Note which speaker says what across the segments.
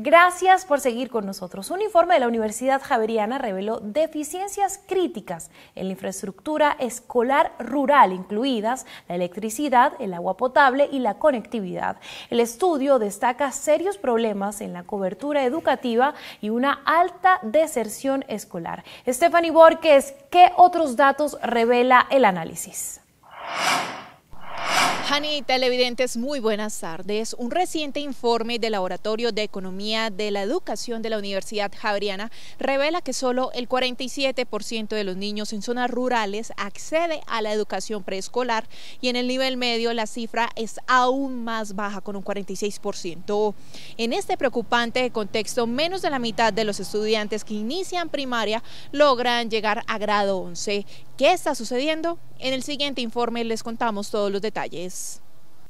Speaker 1: Gracias por seguir con nosotros. Un informe de la Universidad Javeriana reveló deficiencias críticas en la infraestructura escolar rural, incluidas la electricidad, el agua potable y la conectividad. El estudio destaca serios problemas en la cobertura educativa y una alta deserción escolar. Stephanie Borges, ¿qué otros datos revela el análisis? Hani, televidentes, muy buenas tardes. Un reciente informe del Laboratorio de Economía de la Educación de la Universidad Javeriana revela que solo el 47% de los niños en zonas rurales accede a la educación preescolar y en el nivel medio la cifra es aún más baja con un 46%. En este preocupante contexto, menos de la mitad de los estudiantes que inician primaria logran llegar a grado 11. ¿Qué está sucediendo? En el siguiente informe les contamos todos los detalles. Yes.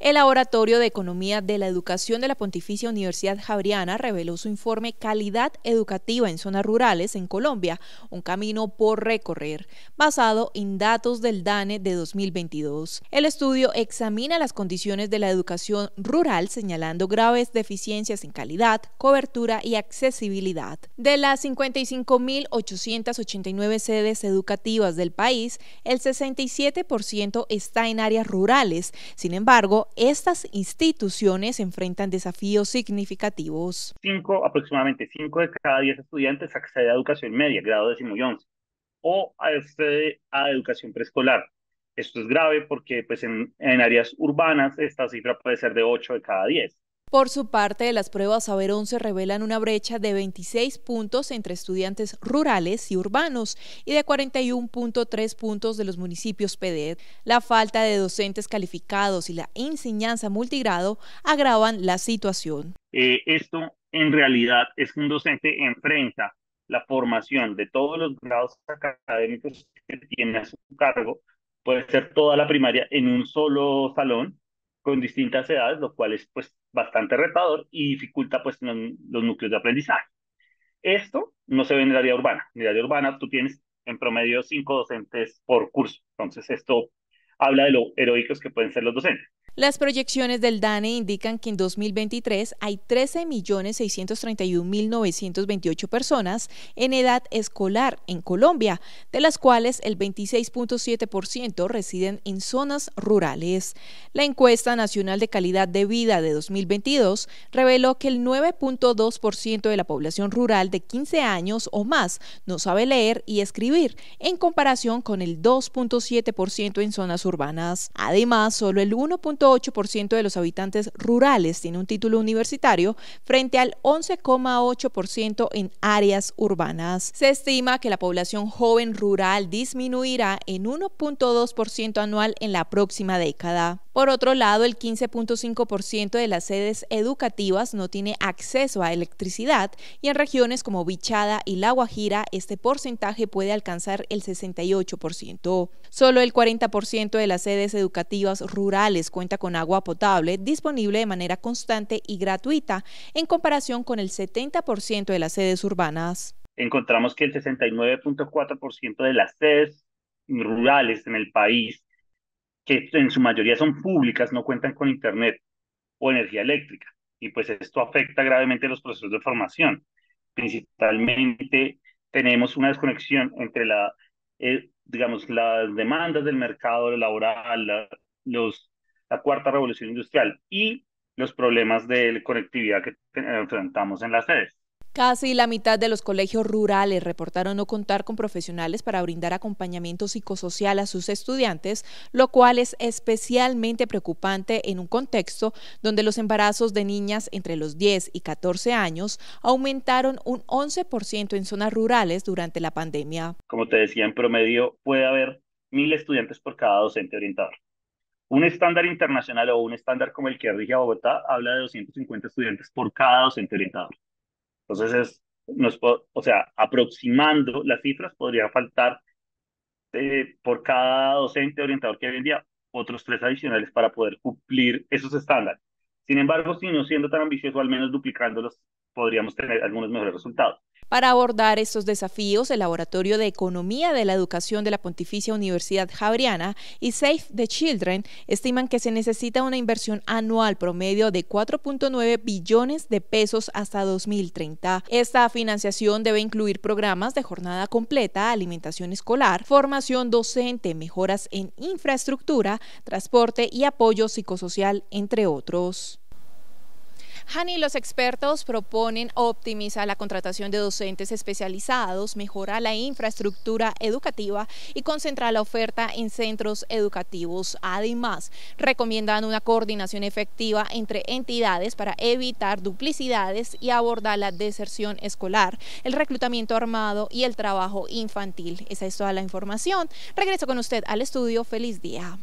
Speaker 1: El Laboratorio de Economía de la Educación de la Pontificia Universidad Javeriana reveló su informe Calidad Educativa en Zonas Rurales en Colombia, un camino por recorrer, basado en datos del DANE de 2022. El estudio examina las condiciones de la educación rural, señalando graves deficiencias en calidad, cobertura y accesibilidad. De las 55.889 sedes educativas del país, el 67% está en áreas rurales. Sin embargo, estas instituciones enfrentan desafíos significativos.
Speaker 2: Cinco, aproximadamente cinco de cada diez estudiantes accede a educación media, grado décimo y once, o accede a educación preescolar. Esto es grave porque pues, en, en áreas urbanas esta cifra puede ser de 8 de cada 10.
Speaker 1: Por su parte, las pruebas Saber 11 revelan una brecha de 26 puntos entre estudiantes rurales y urbanos y de 41.3 puntos de los municipios ped e. La falta de docentes calificados y la enseñanza multigrado agravan la situación.
Speaker 2: Eh, esto en realidad es que un docente enfrenta la formación de todos los grados académicos que tiene a su cargo, puede ser toda la primaria en un solo salón, con distintas edades, lo cual es pues bastante retador y dificulta pues los, los núcleos de aprendizaje. Esto no se ve en el área urbana. En la área urbana tú tienes en promedio cinco docentes por curso. Entonces esto habla de lo heroicos que pueden ser los docentes.
Speaker 1: Las proyecciones del DANE indican que en 2023 hay 13.631.928 personas en edad escolar en Colombia, de las cuales el 26.7% residen en zonas rurales. La encuesta nacional de calidad de vida de 2022 reveló que el 9.2% de la población rural de 15 años o más no sabe leer y escribir, en comparación con el 2.7% en zonas urbanas. Además, solo el 1.8% 8% de los habitantes rurales tiene un título universitario frente al 11,8% en áreas urbanas. Se estima que la población joven rural disminuirá en 1.2% anual en la próxima década. Por otro lado, el 15.5% de las sedes educativas no tiene acceso a electricidad y en regiones como Bichada y La Guajira este porcentaje puede alcanzar el 68%. Solo el 40% de las sedes educativas rurales cuenta con agua potable disponible de manera constante y gratuita en comparación con el 70% de las sedes urbanas.
Speaker 2: Encontramos que el 69.4% de las sedes rurales en el país que en su mayoría son públicas, no cuentan con Internet o energía eléctrica. Y pues esto afecta gravemente los procesos de formación. Principalmente tenemos una desconexión entre la, eh, digamos, las demandas del mercado laboral, los, la cuarta revolución industrial y los problemas de conectividad que enfrentamos en las sedes.
Speaker 1: Casi la mitad de los colegios rurales reportaron no contar con profesionales para brindar acompañamiento psicosocial a sus estudiantes, lo cual es especialmente preocupante en un contexto donde los embarazos de niñas entre los 10 y 14 años aumentaron un 11% en zonas rurales durante la pandemia.
Speaker 2: Como te decía, en promedio puede haber mil estudiantes por cada docente orientador. Un estándar internacional o un estándar como el que rige a Bogotá habla de 250 estudiantes por cada docente orientador. Entonces, es, o sea, aproximando las cifras, podría faltar eh, por cada docente orientador que hay en día otros tres adicionales para poder cumplir esos estándares. Sin embargo, si no siendo tan ambicioso, al menos duplicando duplicándolos podríamos tener algunos mejores resultados.
Speaker 1: Para abordar estos desafíos, el Laboratorio de Economía de la Educación de la Pontificia Universidad Javeriana y Save the Children estiman que se necesita una inversión anual promedio de 4.9 billones de pesos hasta 2030. Esta financiación debe incluir programas de jornada completa, alimentación escolar, formación docente, mejoras en infraestructura, transporte y apoyo psicosocial, entre otros y los expertos proponen optimizar la contratación de docentes especializados, mejorar la infraestructura educativa y concentrar la oferta en centros educativos. Además, recomiendan una coordinación efectiva entre entidades para evitar duplicidades y abordar la deserción escolar, el reclutamiento armado y el trabajo infantil. Esa es toda la información. Regreso con usted al estudio. Feliz día.